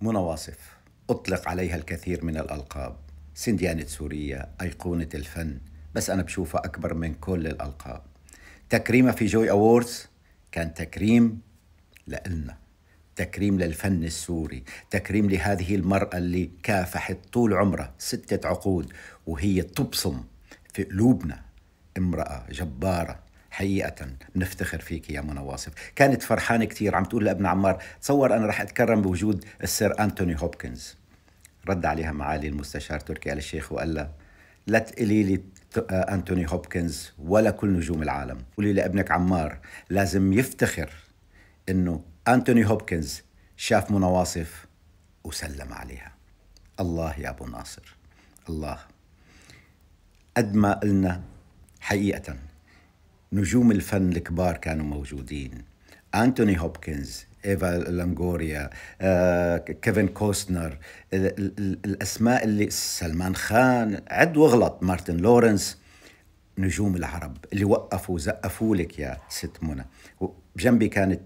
منى واصف أطلق عليها الكثير من الألقاب سنديانة سوريا أيقونة الفن بس أنا بشوفها أكبر من كل الألقاب تكريمها في جوي اووردز كان تكريم لإلنا تكريم للفن السوري تكريم لهذه المرأة اللي كافحت طول عمرها ستة عقود وهي تبصم في قلوبنا امرأة جبارة حقيقة بنفتخر فيك يا منى واصف كانت فرحانة كثير عم تقول لابن عمار تصور أنا رح أتكرم بوجود السير أنتوني هوبكنز رد عليها معالي المستشار تركي آل الشيخ وقال لها لا تقلي لي آه، أنتوني هوبكنز ولا كل نجوم العالم قولي لابنك عمار لازم يفتخر أنه أنتوني هوبكنز شاف منى واصف وسلم عليها الله يا أبو ناصر الله قد ما قلنا حقيقة نجوم الفن الكبار كانوا موجودين أنتوني هوبكنز ايفا لانغوريا كيفن كوستنر الاسماء اللي سلمان خان عد واغلط مارتن لورنس نجوم العرب اللي وقفوا زقفوا لك يا ست منى وجنبي كانت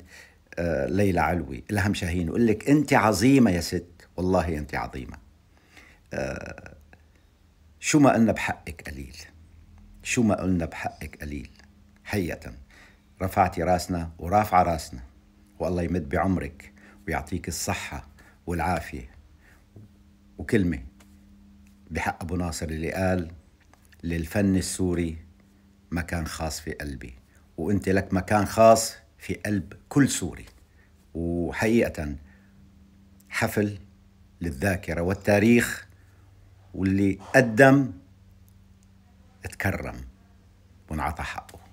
آه، ليلى علوي الهم شاهين يقول لك انت عظيمه يا ست والله انت عظيمه آه، شو ما قلنا بحقك قليل شو ما قلنا بحقك قليل حية رفعتي راسنا ورافعة راسنا والله يمد بعمرك ويعطيك الصحة والعافية وكلمة بحق أبو ناصر اللي قال للفن السوري مكان خاص في قلبي وانت لك مكان خاص في قلب كل سوري وحقيقة حفل للذاكرة والتاريخ واللي قدم تكرم وانعطى حقه